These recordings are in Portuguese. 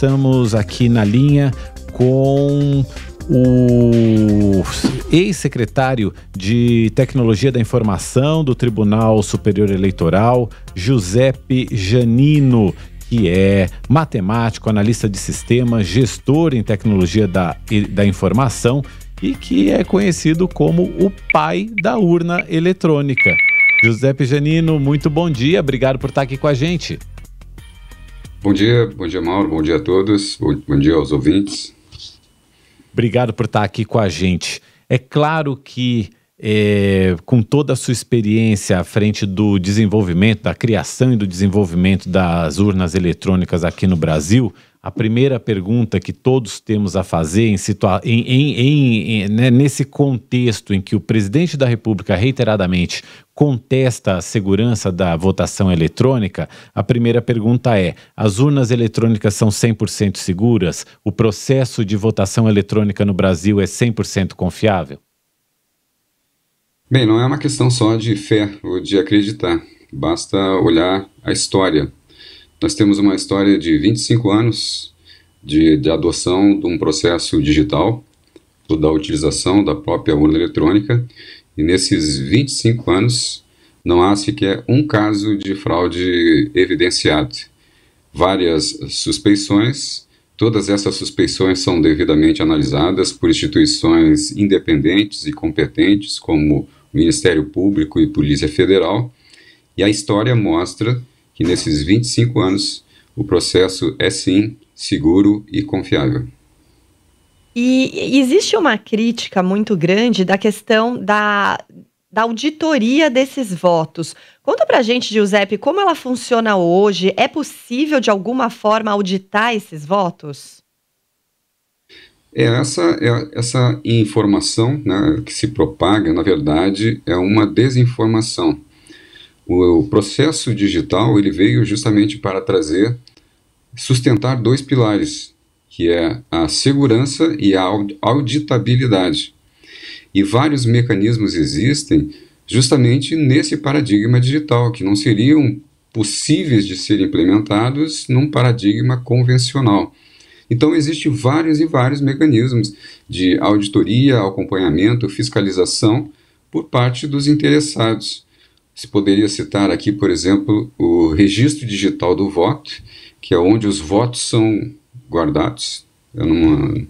estamos aqui na linha com o ex-secretário de Tecnologia da Informação do Tribunal Superior Eleitoral, Giuseppe Janino, que é matemático, analista de sistema, gestor em tecnologia da, da informação e que é conhecido como o pai da urna eletrônica. Giuseppe Janino, muito bom dia, obrigado por estar aqui com a gente. Bom dia, bom dia, Mauro, bom dia a todos, bom, bom dia aos ouvintes. Obrigado por estar aqui com a gente. É claro que é, com toda a sua experiência à frente do desenvolvimento, da criação e do desenvolvimento das urnas eletrônicas aqui no Brasil, a primeira pergunta que todos temos a fazer em situa em, em, em, né, nesse contexto em que o presidente da República reiteradamente contesta a segurança da votação eletrônica, a primeira pergunta é: as urnas eletrônicas são 100% seguras? O processo de votação eletrônica no Brasil é 100% confiável? Bem, não é uma questão só de fé ou de acreditar. Basta olhar a história nós temos uma história de 25 anos de, de adoção de um processo digital, da utilização da própria urna eletrônica, e nesses 25 anos não há sequer um caso de fraude evidenciado. Várias suspeições, todas essas suspeições são devidamente analisadas por instituições independentes e competentes, como Ministério Público e Polícia Federal, e a história mostra que nesses 25 anos o processo é sim seguro e confiável. E existe uma crítica muito grande da questão da, da auditoria desses votos. Conta pra gente, Giuseppe, como ela funciona hoje? É possível, de alguma forma, auditar esses votos? É essa, é essa informação né, que se propaga, na verdade, é uma desinformação. O, processo digital ele veio justamente para trazer, sustentar dois pilares, que é a segurança e a auditabilidade. E vários mecanismos existem justamente nesse paradigma digital, que não seriam possíveis de serem implementados num paradigma convencional. Então, existem vários e vários mecanismos de auditoria, acompanhamento, fiscalização por parte dos interessados. Se poderia citar aqui, por exemplo, o registro digital do voto, que é onde os votos são guardados. É numa,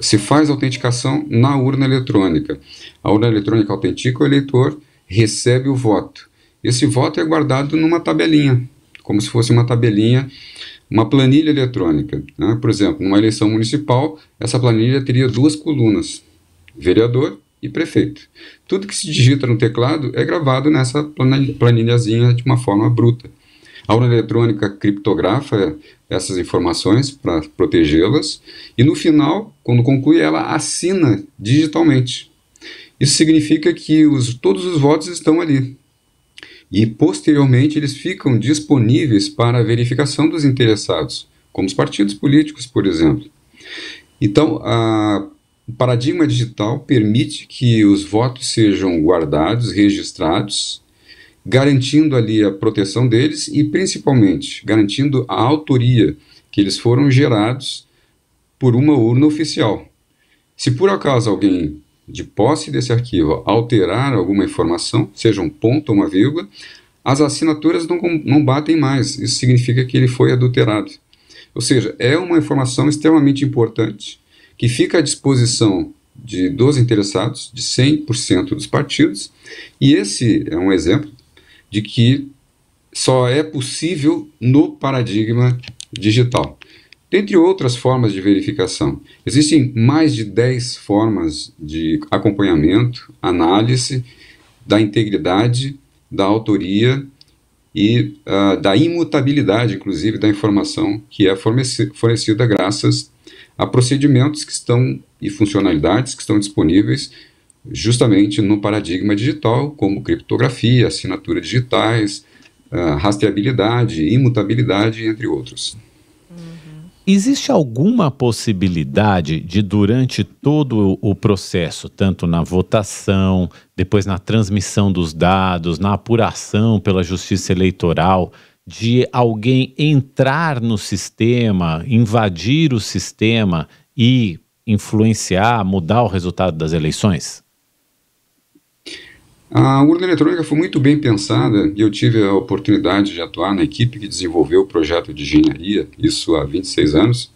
se faz autenticação na urna eletrônica. A urna eletrônica autentica, o eleitor recebe o voto. Esse voto é guardado numa tabelinha, como se fosse uma tabelinha, uma planilha eletrônica. Né? Por exemplo, numa eleição municipal, essa planilha teria duas colunas: vereador e prefeito. Tudo que se digita no teclado é gravado nessa planilhazinha de uma forma bruta. A urna eletrônica criptografa essas informações para protegê-las e no final, quando conclui, ela assina digitalmente. Isso significa que os, todos os votos estão ali. E posteriormente eles ficam disponíveis para a verificação dos interessados, como os partidos políticos, por exemplo. Então, a o paradigma digital permite que os votos sejam guardados, registrados, garantindo ali a proteção deles e, principalmente, garantindo a autoria que eles foram gerados por uma urna oficial. Se por acaso alguém de posse desse arquivo alterar alguma informação, seja um ponto ou uma vírgula, as assinaturas não, não batem mais. Isso significa que ele foi adulterado. Ou seja, é uma informação extremamente importante que fica à disposição de, dos interessados, de 100% dos partidos, e esse é um exemplo de que só é possível no paradigma digital. Dentre outras formas de verificação, existem mais de 10 formas de acompanhamento, análise da integridade, da autoria e uh, da imutabilidade, inclusive, da informação que é fornecida graças a procedimentos que estão e funcionalidades que estão disponíveis justamente no paradigma digital, como criptografia, assinaturas digitais, uh, rastreabilidade, imutabilidade, entre outros. Uhum. Existe alguma possibilidade de, durante todo o processo, tanto na votação, depois na transmissão dos dados, na apuração pela justiça eleitoral, de alguém entrar no sistema, invadir o sistema e influenciar, mudar o resultado das eleições? A urna eletrônica foi muito bem pensada e eu tive a oportunidade de atuar na equipe que desenvolveu o projeto de engenharia, isso há 26 anos.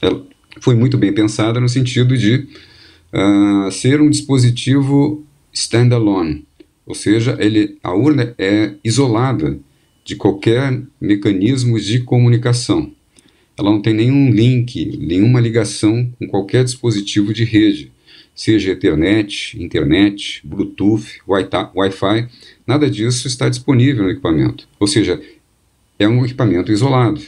Ela foi muito bem pensada no sentido de uh, ser um dispositivo standalone, ou seja, ele, a urna é isolada de qualquer mecanismo de comunicação. Ela não tem nenhum link, nenhuma ligação com qualquer dispositivo de rede, seja Ethernet, internet, Bluetooth, Wi-Fi, nada disso está disponível no equipamento. Ou seja, é um equipamento isolado.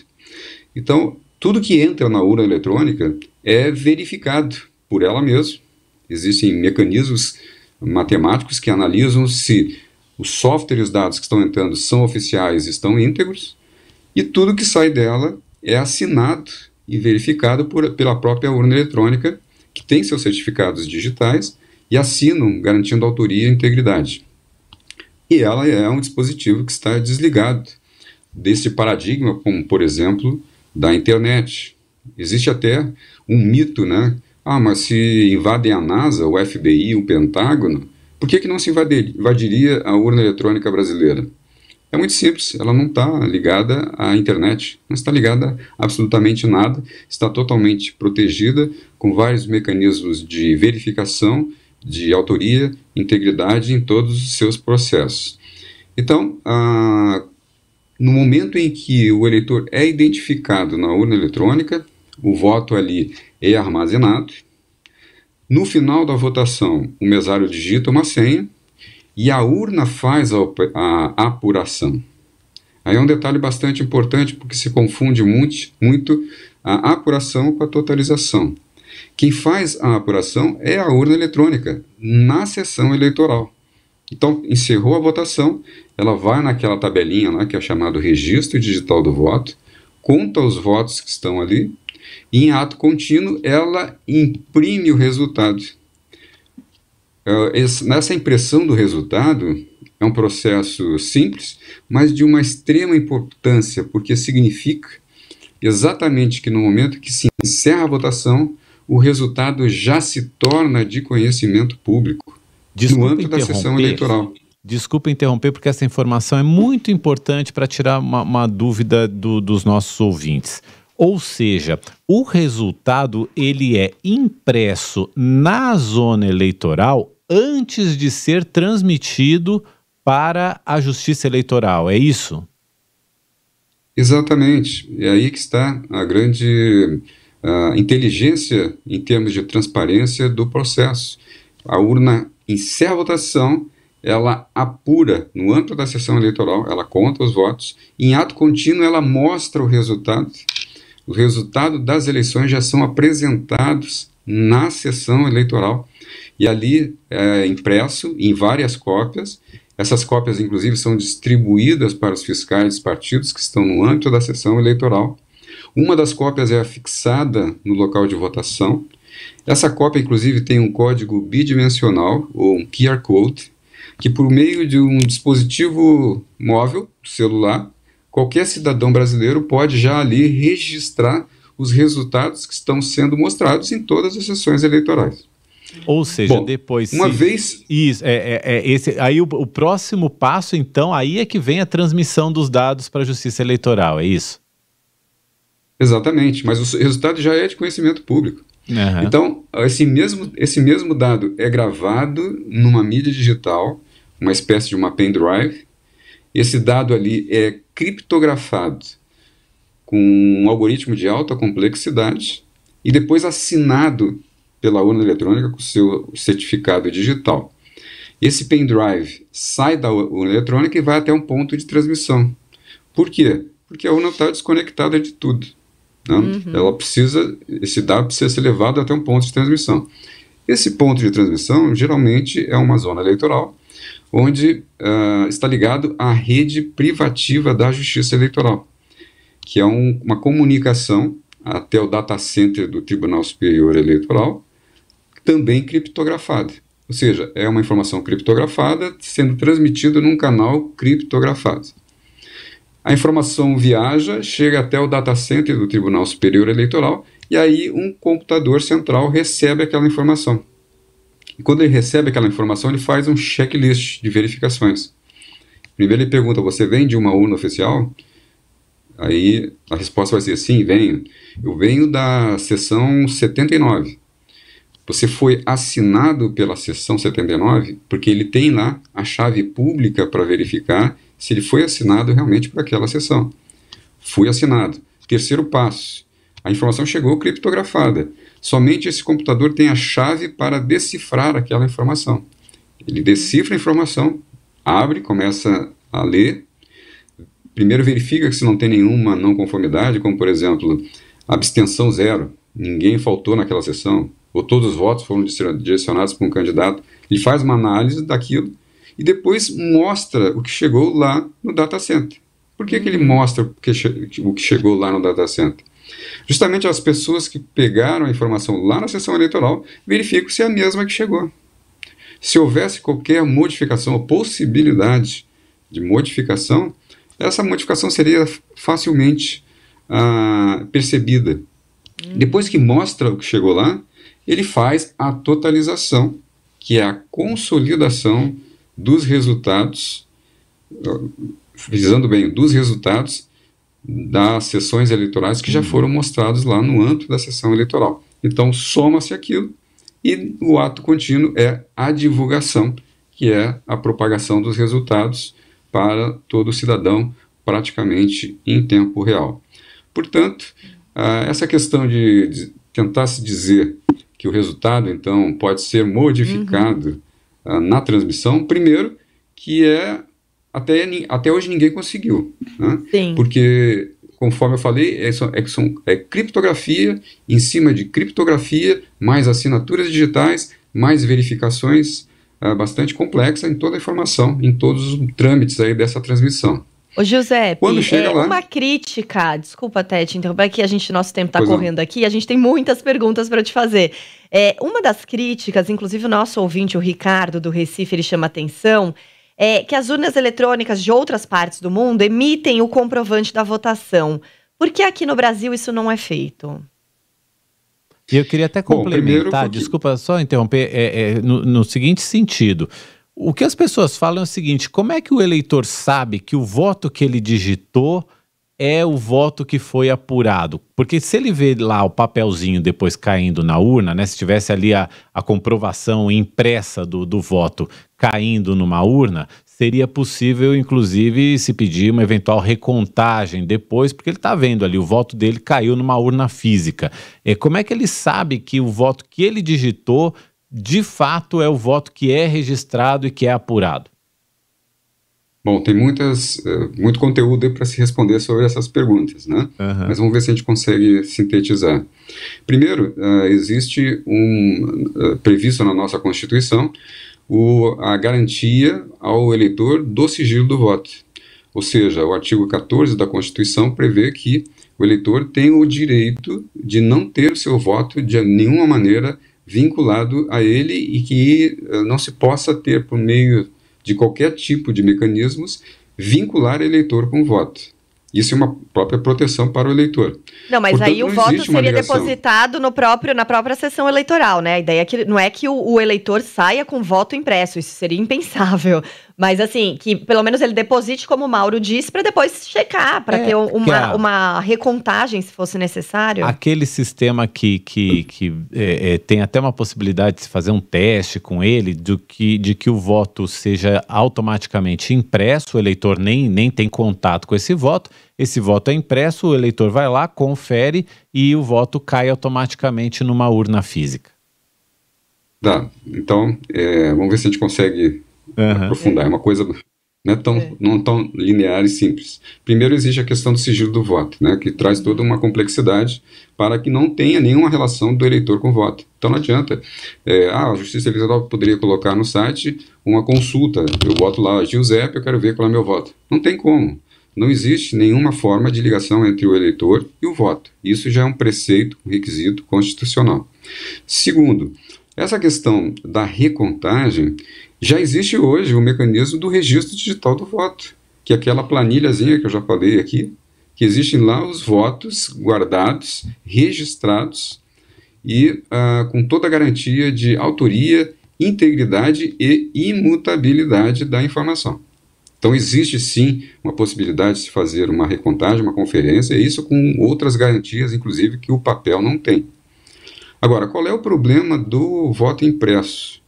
Então, tudo que entra na urna eletrônica é verificado por ela mesma. Existem mecanismos matemáticos que analisam se o software e os dados que estão entrando são oficiais, estão íntegros, e tudo que sai dela é assinado e verificado por, pela própria urna eletrônica, que tem seus certificados digitais e assinam, garantindo autoria e integridade. E ela é um dispositivo que está desligado desse paradigma, como por exemplo da internet. Existe até um mito, né? Ah, mas se invadem a NASA, o FBI, o Pentágono, por que, que não se invadiria a urna eletrônica brasileira? É muito simples, ela não está ligada à internet, não está ligada a absolutamente nada, está totalmente protegida com vários mecanismos de verificação, de autoria, integridade em todos os seus processos. Então, a, no momento em que o eleitor é identificado na urna eletrônica, o voto ali é armazenado, no final da votação, o mesário digita uma senha e a urna faz a, a apuração. Aí é um detalhe bastante importante porque se confunde muito, muito a apuração com a totalização. Quem faz a apuração é a urna eletrônica na sessão eleitoral. Então, encerrou a votação, ela vai naquela tabelinha lá que é chamado registro digital do voto, conta os votos que estão ali e em ato contínuo, ela imprime o resultado. É, nessa impressão do resultado, é um processo simples, mas de uma extrema importância, porque significa exatamente que no momento que se encerra a votação, o resultado já se torna de conhecimento público Desculpa no âmbito da sessão eleitoral. Desculpa interromper, porque essa informação é muito importante para tirar uma, uma dúvida do, dos nossos ouvintes. Ou seja, o resultado ele é impresso na zona eleitoral antes de ser transmitido para a Justiça Eleitoral, é isso? Exatamente. É aí que está a grande a inteligência em termos de transparência do processo. A urna encerra a votação, ela apura no âmbito da sessão eleitoral, ela conta os votos, em ato contínuo ela mostra o resultado o resultado das eleições já são apresentados na sessão eleitoral e ali é impresso em várias cópias. Essas cópias, inclusive, são distribuídas para os fiscais dos partidos que estão no âmbito da sessão eleitoral. Uma das cópias é fixada no local de votação. Essa cópia, inclusive, tem um código bidimensional, ou um QR Code, que, por meio de um dispositivo móvel, celular, qualquer cidadão brasileiro pode já ali registrar os resultados que estão sendo mostrados em todas as sessões eleitorais. Ou seja, Bom, depois. Uma se, vez. Isso, é, é, é esse, aí o, o, próximo passo, então, aí é que vem a transmissão dos dados para a Justiça Eleitoral, é isso? Exatamente, mas o resultado já é de conhecimento público. Uhum. Então, esse mesmo, esse mesmo dado é gravado numa mídia digital, uma espécie de uma pendrive, esse dado ali é criptografado com um algoritmo de alta complexidade e depois assinado pela urna eletrônica com seu certificado digital. Esse pendrive sai da urna eletrônica e vai até um ponto de transmissão. Por quê? Porque a urna está desconectada de tudo. Né? Uhum. Ela precisa, esse dado precisa ser levado até um ponto de transmissão. Esse ponto de transmissão geralmente é uma zona eleitoral onde uh, está ligado à rede privativa da Justiça Eleitoral, que é um, uma comunicação até o data center do Tribunal Superior Eleitoral, também criptografada. Ou seja, é uma informação criptografada sendo transmitida num canal criptografado. A informação viaja, chega até o data center do Tribunal Superior Eleitoral e aí um computador central recebe aquela informação. E quando ele recebe aquela informação, ele faz um checklist de verificações. Primeiro ele pergunta, você vem de uma urna oficial? Aí a resposta vai ser sim, venho. Eu venho da sessão 79. Você foi assinado pela sessão 79 porque ele tem lá a chave pública para verificar se ele foi assinado realmente por aquela sessão. Fui assinado. Terceiro passo. A informação chegou criptografada somente esse computador tem a chave para decifrar aquela informação. Ele decifra a informação, abre, começa a ler, primeiro verifica se não tem nenhuma não conformidade, como por exemplo, abstenção zero, ninguém faltou naquela sessão, ou todos os votos foram direcionados para um candidato. Ele faz uma análise daquilo e depois mostra o que chegou lá no data center. Por que, que ele uhum. mostra o que chegou lá no data center? Justamente as pessoas que pegaram a informação lá na sessão eleitoral verificam se é a mesma que chegou. Se houvesse qualquer modificação ou possibilidade de modificação, essa modificação seria facilmente ah, percebida. Hum. Depois que mostra o que chegou lá, ele faz a totalização, que é a consolidação dos resultados, ah, visando bem, dos resultados das sessões eleitorais que já uhum. foram mostrados lá no âmbito da sessão eleitoral. Então, soma-se aquilo e o ato contínuo é a divulgação, que é a propagação dos resultados para todo cidadão praticamente em tempo real. Portanto, ah, essa questão de tentar se dizer que o resultado, então, pode ser modificado uhum. Ah, na transmissão, primeiro, que é até, até hoje ninguém conseguiu. Né? Sim. Porque, conforme eu falei, é, é, é criptografia em cima de criptografia, mais assinaturas digitais, mais verificações é, bastante complexa em toda a informação, em todos os trâmites aí dessa transmissão. Ô Giuseppe, Quando é, chega é, lá... uma crítica, desculpa até te interromper, é que a gente, nosso tempo está é. correndo não. aqui, a gente tem muitas perguntas para te fazer. É, uma das críticas, inclusive o nosso ouvinte, o Ricardo do Recife, ele chama atenção, é que as urnas eletrônicas de outras partes do mundo emitem o comprovante da votação. Por que aqui no Brasil isso não é feito? E eu queria até complementar, Bom, desculpa só interromper, é, é, no, no seguinte sentido. O que as pessoas falam é o seguinte: como é que o eleitor sabe que o voto que ele digitou é o voto que foi apurado? Porque se ele vê lá o papelzinho depois caindo na urna, né? Se tivesse ali a, a comprovação impressa do, do voto caindo numa urna, seria possível, inclusive, se pedir uma eventual recontagem depois, porque ele está vendo ali, o voto dele caiu numa urna física. É, como é que ele sabe que o voto que ele digitou, de fato, é o voto que é registrado e que é apurado? Bom, tem muitas, eh, muito conteúdo para se responder sobre essas perguntas, né? Uhum. Mas vamos ver se a gente consegue sintetizar. Primeiro, eh, existe um eh, previsto na nossa Constituição o, a garantia ao eleitor do sigilo do voto. Ou seja, o artigo 14 da Constituição prevê que o eleitor tem o direito de não ter o seu voto de nenhuma maneira vinculado a ele e que eh, não se possa ter, por meio de qualquer tipo de mecanismos, vincular eleitor com voto. Isso é uma própria proteção para o eleitor. Não, mas Portanto, aí o voto seria depositado no próprio, na própria sessão eleitoral, né? A ideia é que não é que o, o eleitor saia com voto impresso, isso seria impensável. Mas assim, que pelo menos ele deposite, como o Mauro disse, para depois checar, para é, ter uma, a... uma recontagem, se fosse necessário. Aquele sistema que, que, que é, é, tem até uma possibilidade de se fazer um teste com ele, do que, de que o voto seja automaticamente impresso, o eleitor nem, nem tem contato com esse voto, esse voto é impresso, o eleitor vai lá, confere e o voto cai automaticamente numa urna física. Dá. Tá, então, é, vamos ver se a gente consegue é uhum. aprofundar. É uma coisa não, é tão, é. não tão linear e simples. Primeiro existe a questão do sigilo do voto, né, que traz toda uma complexidade para que não tenha nenhuma relação do eleitor com o voto. Então não adianta. É, ah, a Justiça Eleitoral poderia colocar no site uma consulta. Eu boto lá Giuseppe, eu quero ver qual é meu voto. Não tem como. Não existe nenhuma forma de ligação entre o eleitor e o voto. Isso já é um preceito, um requisito constitucional. Segundo, essa questão da recontagem já existe hoje o mecanismo do registro digital do voto, que é aquela planilhazinha que eu já falei aqui, que existem lá os votos guardados, registrados e ah, com toda a garantia de autoria, integridade e imutabilidade da informação. Então existe sim uma possibilidade de se fazer uma recontagem, uma conferência, e isso com outras garantias, inclusive, que o papel não tem. Agora, qual é o problema do voto impresso?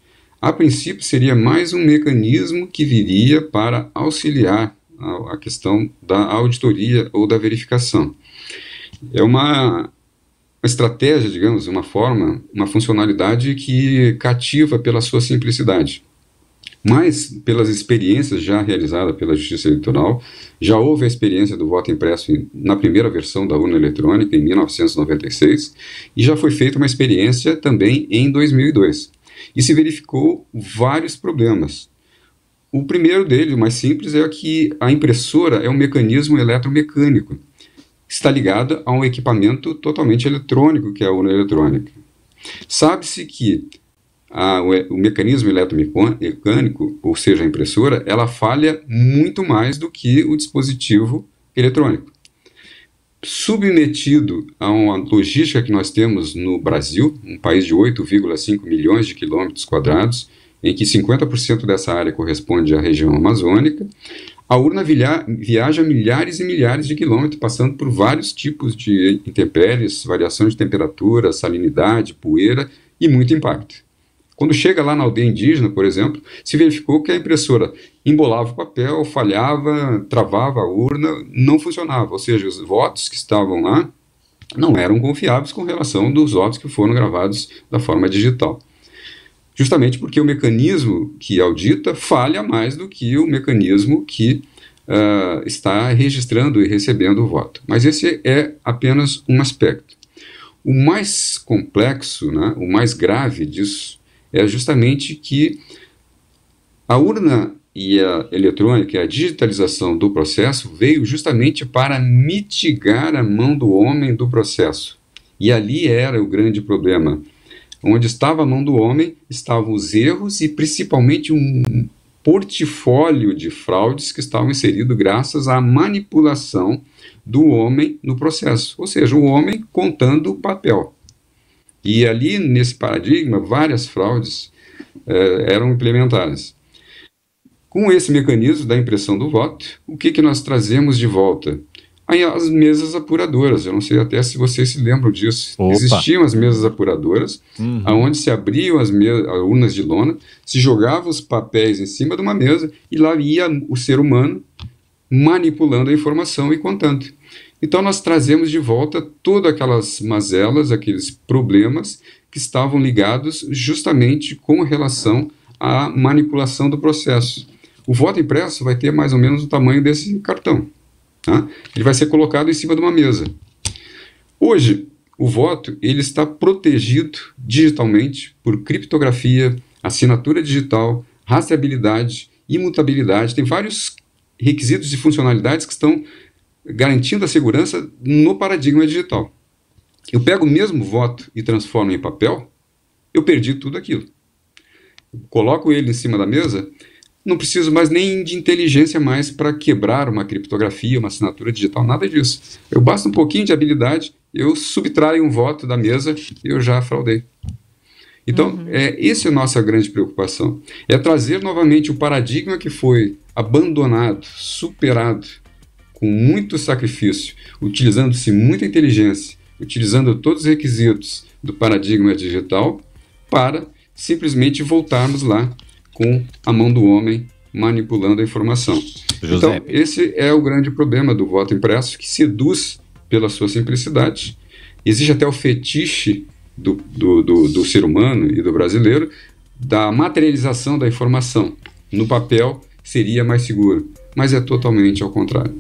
a princípio seria mais um mecanismo que viria para auxiliar a, questão da auditoria ou da verificação. É uma, uma estratégia, digamos, uma forma, uma funcionalidade que cativa pela sua simplicidade. Mas, pelas experiências já realizadas pela Justiça Eleitoral, já houve a experiência do voto impresso na primeira versão da urna eletrônica, em 1996, e já foi feita uma experiência também em 2002. E se verificou vários problemas. O primeiro dele, o mais simples, é que a impressora é um mecanismo eletromecânico. Está ligada a um equipamento totalmente eletrônico, que é a urna eletrônica. Sabe-se que a, o, o mecanismo eletromecânico, ou seja, a impressora, ela falha muito mais do que o dispositivo eletrônico submetido a uma logística que nós temos no Brasil, um país de 8,5 milhões de quilômetros quadrados, em que 50% dessa área corresponde à região amazônica, a urna viaja milhares e milhares de quilômetros, passando por vários tipos de intempéries, variações de temperatura, salinidade, poeira e muito impacto. Quando chega lá na aldeia indígena, por exemplo, se verificou que a impressora embolava o papel, falhava, travava a urna, não funcionava. Ou seja, os votos que estavam lá não eram confiáveis com relação dos votos que foram gravados da forma digital. Justamente porque o mecanismo que audita falha mais do que o mecanismo que uh, está registrando e recebendo o voto. Mas esse é apenas um aspecto. O mais complexo, né, o mais grave disso é justamente que a urna e a eletrônica, a digitalização do processo, veio justamente para mitigar a mão do homem do processo. E ali era o grande problema. Onde estava a mão do homem, estavam os erros e principalmente um portfólio de fraudes que estavam inseridos graças à manipulação do homem no processo, ou seja, o homem contando o papel. E ali, nesse paradigma, várias fraudes eh, eram implementadas. Com esse mecanismo da impressão do voto, o que, que nós trazemos de volta? Aí as mesas apuradoras, eu não sei até se vocês se lembram disso. Opa. Existiam as mesas apuradoras, uhum. onde se abriam as urnas de lona, se jogavam os papéis em cima de uma mesa e lá ia o ser humano manipulando a informação e contando. Então nós trazemos de volta todas aquelas mazelas, aqueles problemas que estavam ligados justamente com relação à manipulação do processo. O voto impresso vai ter mais ou menos o tamanho desse cartão. Tá? Ele vai ser colocado em cima de uma mesa. Hoje, o voto ele está protegido digitalmente por criptografia, assinatura digital, rastreabilidade, imutabilidade. Tem vários requisitos e funcionalidades que estão garantindo a segurança no paradigma digital. Eu pego o mesmo voto e transformo em papel, eu perdi tudo aquilo. Eu coloco ele em cima da mesa, não preciso mais nem de inteligência mais para quebrar uma criptografia, uma assinatura digital, nada disso. Eu basta um pouquinho de habilidade, eu subtraio um voto da mesa, eu já fraudei. Então, uhum. é, essa é a nossa grande preocupação. É trazer novamente o paradigma que foi abandonado, superado, com muito sacrifício, utilizando-se muita inteligência, utilizando todos os requisitos do paradigma digital, para simplesmente voltarmos lá com a mão do homem manipulando a informação. Então, esse é o grande problema do voto impresso, que seduz pela sua simplicidade. Existe até o fetiche do, do, do, do ser humano e do brasileiro da materialização da informação. No papel seria mais seguro, mas é totalmente ao contrário.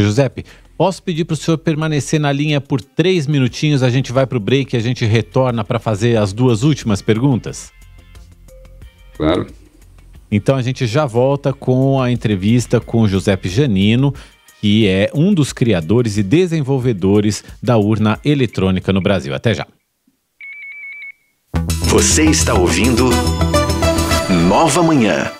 Seu Giuseppe, posso pedir para o senhor permanecer na linha por três minutinhos? A gente vai para o break e a gente retorna para fazer as duas últimas perguntas? Claro. Então a gente já volta com a entrevista com Giuseppe Janino, que é um dos criadores e desenvolvedores da urna eletrônica no Brasil. Até já. Você está ouvindo Nova Manhã.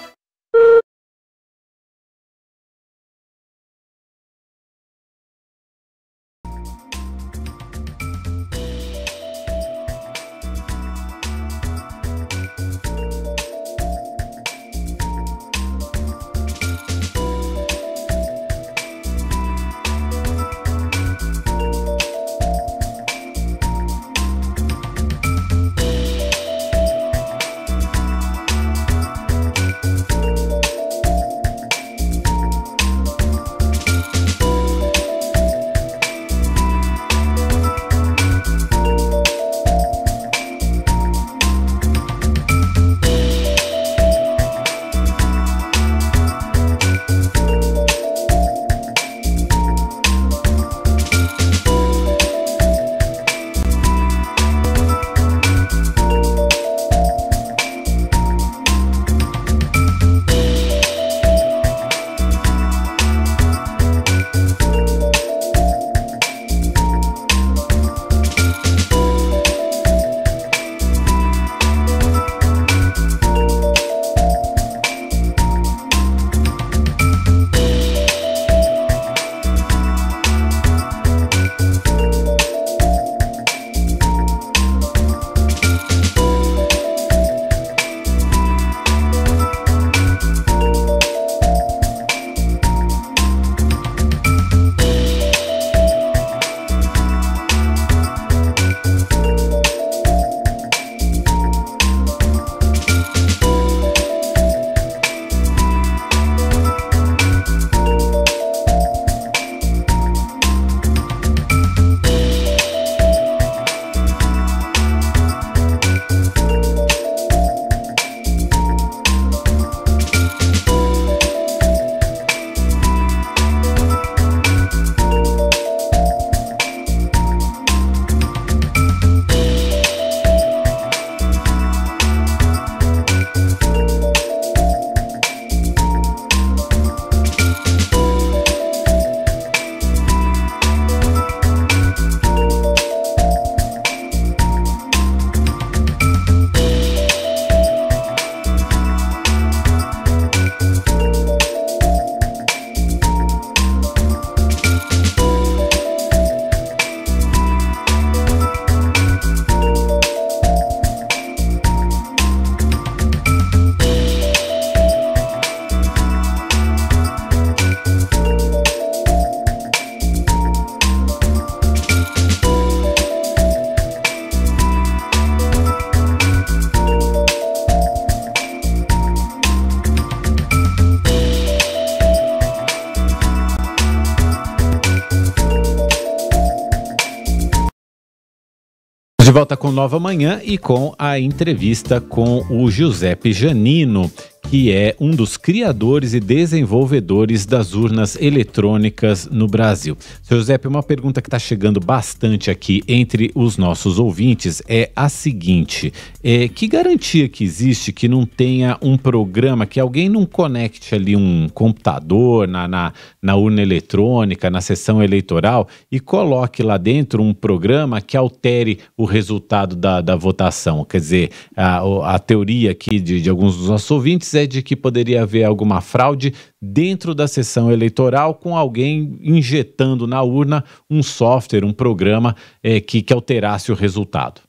volta com Nova Manhã e com a entrevista com o Giuseppe Janino que é um dos criadores e desenvolvedores das urnas eletrônicas no Brasil. Seu Giuseppe, uma pergunta que está chegando bastante aqui entre os nossos ouvintes é a seguinte: é, que garantia que existe que não tenha um programa, que alguém não conecte ali um computador na, na, na urna eletrônica, na sessão eleitoral e coloque lá dentro um programa que altere o resultado da, da votação? Quer dizer, a, a teoria aqui de, de alguns dos nossos ouvintes é é de que poderia haver alguma fraude dentro da sessão eleitoral com alguém injetando na urna um software, um programa é, que, que alterasse o resultado?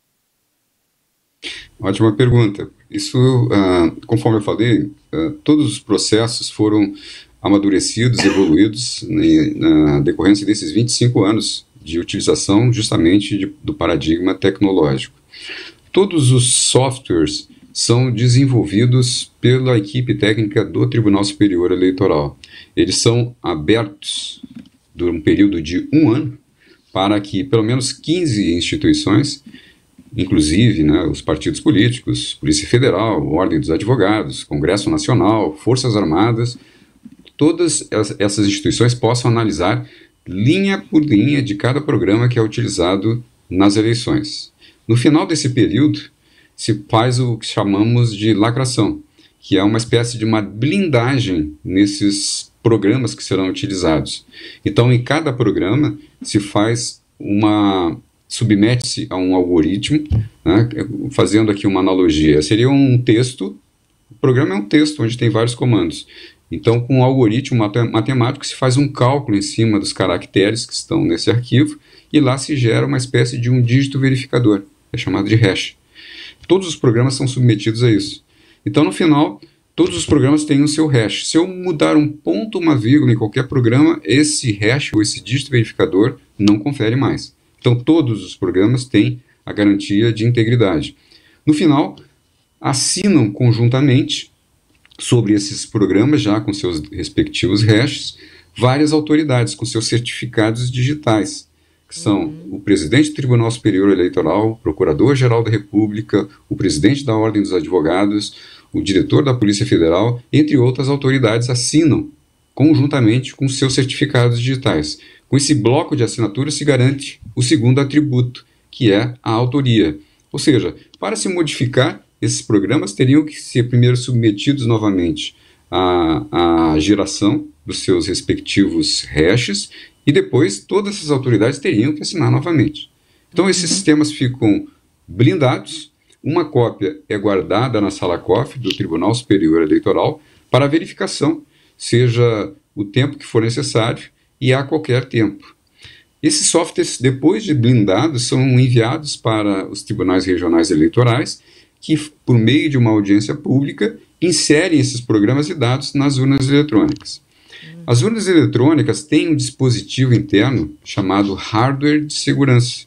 Ótima pergunta. Isso, uh, conforme eu falei, uh, todos os processos foram amadurecidos, evoluídos né, na decorrência desses 25 anos de utilização justamente de, do paradigma tecnológico. Todos os softwares são desenvolvidos pela equipe técnica do Tribunal Superior Eleitoral. Eles são abertos durante um período de um ano para que pelo menos 15 instituições, inclusive né, os partidos políticos, Polícia Federal, Ordem dos Advogados, Congresso Nacional, Forças Armadas, todas essas instituições possam analisar linha por linha de cada programa que é utilizado nas eleições. No final desse período, se faz o que chamamos de lacração, que é uma espécie de uma blindagem nesses programas que serão utilizados. Então, em cada programa se faz uma submete-se a um algoritmo, né? fazendo aqui uma analogia. Seria um texto, o programa é um texto onde tem vários comandos. Então, com um algoritmo matemático, se faz um cálculo em cima dos caracteres que estão nesse arquivo e lá se gera uma espécie de um dígito verificador, é chamado de hash. Todos os programas são submetidos a isso. Então, no final, todos os programas têm o seu hash. Se eu mudar um ponto, uma vírgula em qualquer programa, esse hash ou esse dígito verificador não confere mais. Então, todos os programas têm a garantia de integridade. No final, assinam conjuntamente sobre esses programas, já com seus respectivos hashes, várias autoridades com seus certificados digitais que são uhum. o presidente do Tribunal Superior Eleitoral, Procurador-Geral da República, o presidente da Ordem dos Advogados, o diretor da Polícia Federal, entre outras autoridades, assinam conjuntamente com seus certificados digitais. Com esse bloco de assinatura se garante o segundo atributo, que é a autoria. Ou seja, para se modificar, esses programas teriam que ser primeiro submetidos novamente à, à geração dos seus respectivos hashes e depois todas essas autoridades teriam que assinar novamente. Então, esses uhum. sistemas ficam blindados, uma cópia é guardada na sala COF do Tribunal Superior Eleitoral para verificação, seja o tempo que for necessário e a qualquer tempo. Esses softwares, depois de blindados, são enviados para os tribunais regionais eleitorais, que, por meio de uma audiência pública, inserem esses programas e dados nas urnas eletrônicas. As urnas eletrônicas têm um dispositivo interno chamado hardware de segurança,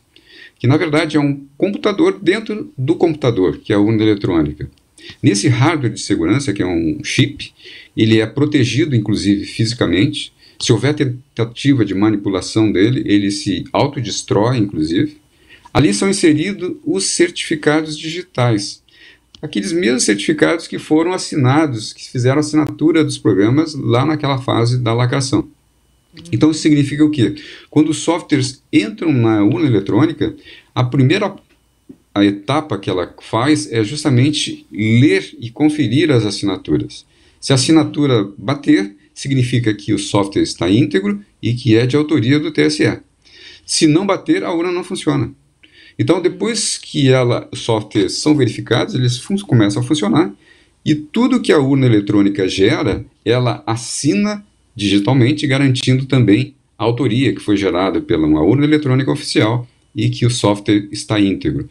que na verdade é um computador dentro do computador, que é a urna eletrônica. Nesse hardware de segurança, que é um chip, ele é protegido inclusive fisicamente. Se houver tentativa de manipulação dele, ele se autodestrói, inclusive. Ali são inseridos os certificados digitais, aqueles mesmos certificados que foram assinados, que fizeram assinatura dos programas lá naquela fase da lacração. Então isso significa o quê? Quando os softwares entram na urna eletrônica, a primeira a etapa que ela faz é justamente ler e conferir as assinaturas. Se a assinatura bater, significa que o software está íntegro e que é de autoria do TSE. Se não bater, a urna não funciona. Então, depois que ela, os softwares são verificados, eles começam a funcionar e tudo que a urna eletrônica gera, ela assina digitalmente, garantindo também a autoria que foi gerada pela uma urna eletrônica oficial e que o software está íntegro.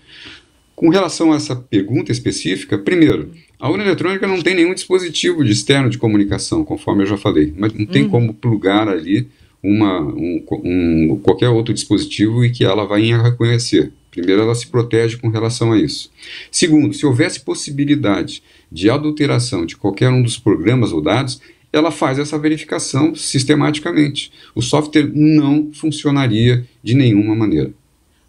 Com relação a essa pergunta específica, primeiro, a urna eletrônica não tem nenhum dispositivo de externo de comunicação, conforme eu já falei, mas não uhum. tem como plugar ali uma, um, um, qualquer outro dispositivo e que ela vai reconhecer. Primeiro, ela se protege com relação a isso. Segundo, se houvesse possibilidade de adulteração de qualquer um dos programas ou dados, ela faz essa verificação sistematicamente. O software não funcionaria de nenhuma maneira.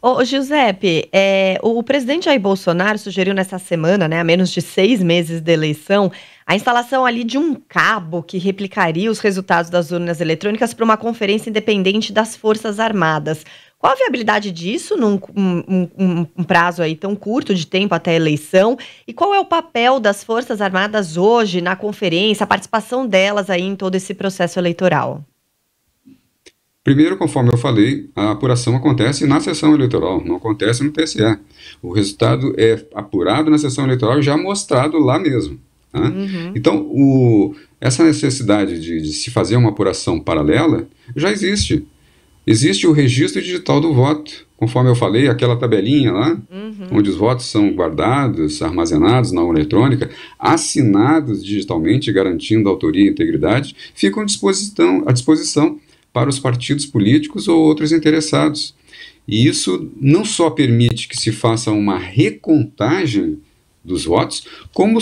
Ô, Giuseppe, é, o presidente Jair Bolsonaro sugeriu nessa semana, né, a menos de seis meses da eleição, a instalação ali de um cabo que replicaria os resultados das urnas eletrônicas para uma conferência independente das Forças Armadas. Qual a viabilidade disso num um, um, um prazo aí tão curto de tempo até a eleição? E qual é o papel das Forças Armadas hoje na conferência, a participação delas aí em todo esse processo eleitoral? Primeiro, conforme eu falei, a apuração acontece na sessão eleitoral, não acontece no TSE. O resultado é apurado na sessão eleitoral e já mostrado lá mesmo. Tá? Uhum. Então, o, essa necessidade de, de se fazer uma apuração paralela já existe. Existe o registro digital do voto, conforme eu falei, aquela tabelinha lá, uhum. onde os votos são guardados, armazenados na urna eletrônica, assinados digitalmente, garantindo autoria e integridade, ficam disposição, à disposição para os partidos políticos ou outros interessados. E isso não só permite que se faça uma recontagem dos votos, como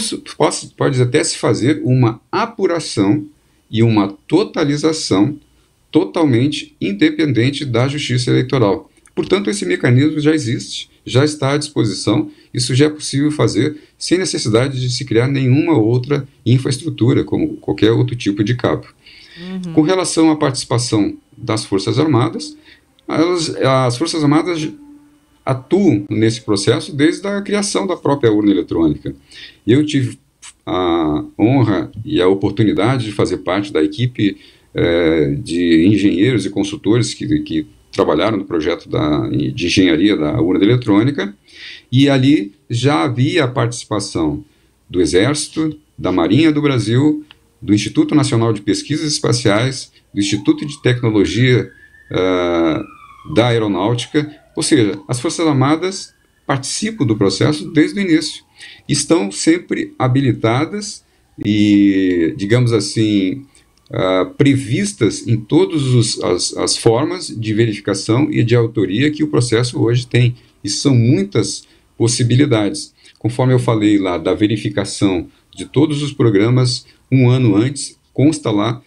pode até se fazer uma apuração e uma totalização totalmente independente da Justiça Eleitoral. Portanto, esse mecanismo já existe, já está à disposição, isso já é possível fazer sem necessidade de se criar nenhuma outra infraestrutura, como qualquer outro tipo de cabo. Uhum. Com relação à participação das Forças Armadas, as Forças Armadas atuam nesse processo desde a criação da própria urna eletrônica. Eu tive a honra e a oportunidade de fazer parte da equipe é, de engenheiros e consultores que, que trabalharam no projeto da, de engenharia da urna de eletrônica, e ali já havia a participação do Exército, da Marinha do Brasil, do Instituto Nacional de Pesquisas Espaciais, do Instituto de Tecnologia uh, da Aeronáutica, ou seja, as Forças Armadas participam do processo desde o início, estão sempre habilitadas e, digamos assim, uh, previstas em todas as, as formas de verificação e de autoria que o processo hoje tem. E são muitas possibilidades. Conforme eu falei lá da verificação de todos os programas, um ano antes, consta lá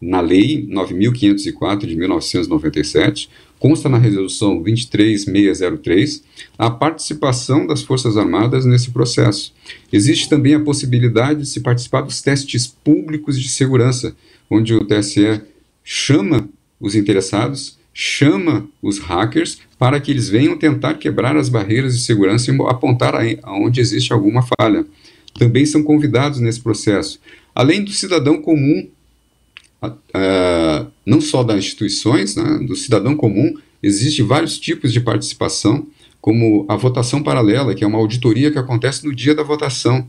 na Lei 9504 de 1997 consta na Resolução 23603 a participação das Forças Armadas nesse processo. Existe também a possibilidade de se participar dos testes públicos de segurança, onde o TSE chama os interessados, chama os hackers para que eles venham tentar quebrar as barreiras de segurança e apontar aonde existe alguma falha. Também são convidados nesse processo. Além do cidadão comum ah, ah, não só das instituições, né, do cidadão comum, existem vários tipos de participação, como a votação paralela, que é uma auditoria que acontece no dia da votação,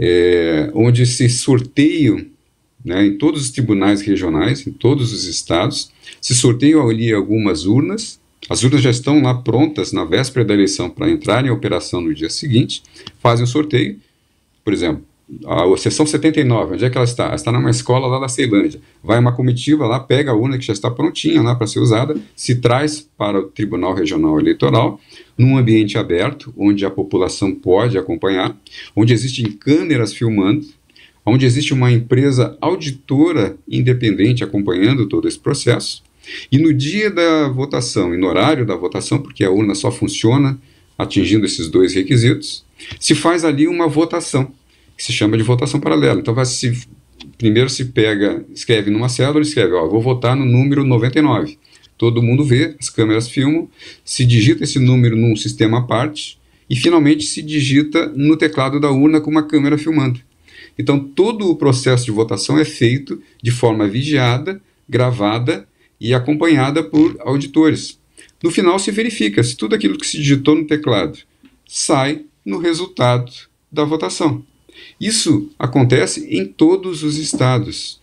é, onde se sorteiam né, em todos os tribunais regionais, em todos os estados, se sorteiam ali algumas urnas, as urnas já estão lá prontas na véspera da eleição para entrar em operação no dia seguinte, fazem o sorteio, por exemplo, a sessão 79, onde é que ela está? Ela está numa escola lá da Ceilândia. Vai uma comitiva lá, pega a urna que já está prontinha lá para ser usada, se traz para o Tribunal Regional Eleitoral, num ambiente aberto, onde a população pode acompanhar, onde existem câmeras filmando, onde existe uma empresa auditora independente acompanhando todo esse processo. E no dia da votação e no horário da votação, porque a urna só funciona atingindo esses dois requisitos, se faz ali uma votação que se chama de votação paralela. Então, vai se, primeiro se pega, escreve numa célula, escreve, ó, vou votar no número 99. Todo mundo vê, as câmeras filmam, se digita esse número num sistema à parte e finalmente se digita no teclado da urna com uma câmera filmando. Então, todo o processo de votação é feito de forma vigiada, gravada e acompanhada por auditores. No final, se verifica se tudo aquilo que se digitou no teclado sai no resultado da votação. Isso acontece em todos os estados.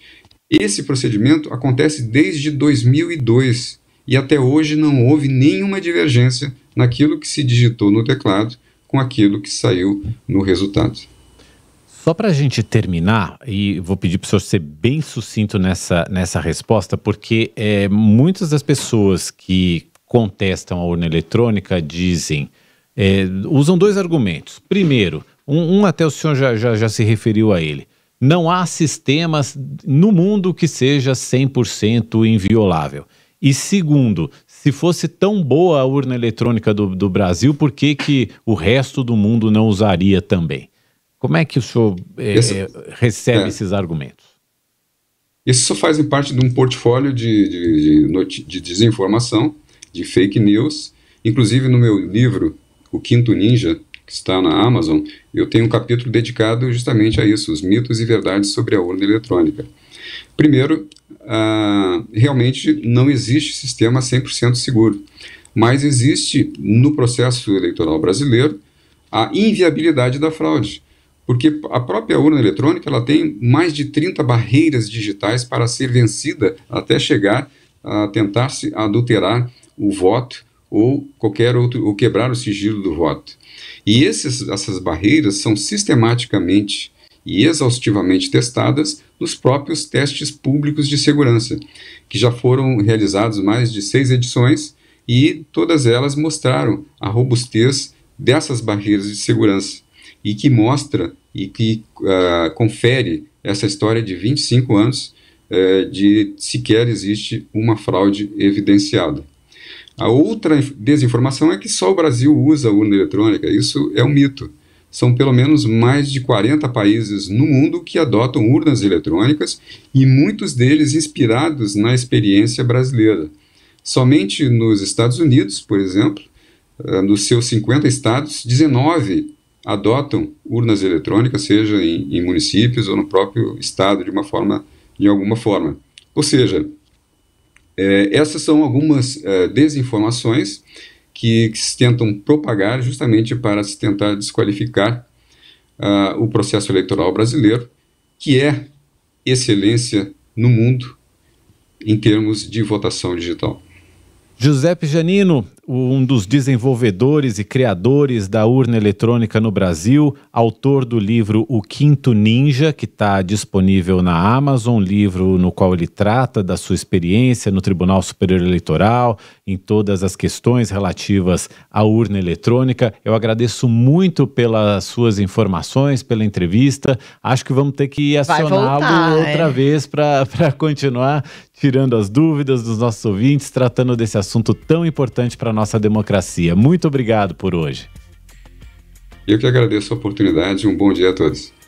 Esse procedimento acontece desde 2002 e até hoje não houve nenhuma divergência naquilo que se digitou no teclado com aquilo que saiu no resultado. Só para a gente terminar, e vou pedir para o senhor ser bem sucinto nessa, nessa resposta, porque é, muitas das pessoas que contestam a urna eletrônica dizem, é, usam dois argumentos. Primeiro, um, um até o senhor já, já, já se referiu a ele. Não há sistemas no mundo que seja 100% inviolável. E segundo, se fosse tão boa a urna eletrônica do, do, Brasil, por que, que o resto do mundo não usaria também? Como é que o senhor é, recebe é, esses argumentos? Isso só faz parte de um portfólio de, de, de, de, desinformação, de fake news. Inclusive, no meu livro, O Quinto Ninja, que está na Amazon, eu tenho um capítulo dedicado justamente a isso, os mitos e verdades sobre a urna eletrônica. Primeiro, ah, realmente não existe sistema 100% seguro, mas existe no processo eleitoral brasileiro a inviabilidade da fraude, porque a própria urna eletrônica ela tem mais de 30 barreiras digitais para ser vencida até chegar a tentar se adulterar o voto ou qualquer outro, ou quebrar o sigilo do voto. E esses, essas barreiras são sistematicamente e exaustivamente testadas nos próprios testes públicos de segurança, que já foram realizados mais de seis edições e todas elas mostraram a robustez dessas barreiras de segurança e que mostra e que uh, confere essa história de 25 anos uh, de sequer existe uma fraude evidenciada. A outra desinformação é que só o Brasil usa urna eletrônica. Isso é um mito. São pelo menos mais de 40 países no mundo que adotam urnas eletrônicas e muitos deles inspirados na experiência brasileira. Somente nos Estados Unidos, por exemplo, eh, nos seus 50 estados, 19 adotam urnas eletrônicas, seja em, em municípios ou no próprio estado, de uma forma, de alguma forma. Ou seja, é, essas são algumas é, desinformações que, que, se tentam propagar justamente para se tentar desqualificar uh, o processo eleitoral brasileiro, que é excelência no mundo em termos de votação digital. Giuseppe Janino, um dos desenvolvedores e criadores da urna eletrônica no Brasil, autor do livro O Quinto Ninja, que está disponível na Amazon, livro no qual ele trata da sua experiência no Tribunal Superior Eleitoral, em todas as questões relativas à urna eletrônica. Eu agradeço muito pelas suas informações, pela entrevista. Acho que vamos ter que acioná-lo outra é. vez para continuar tirando as dúvidas dos nossos ouvintes, tratando desse assunto tão importante para a nossa democracia. Muito obrigado por hoje. Eu que agradeço a oportunidade e um bom dia a todos.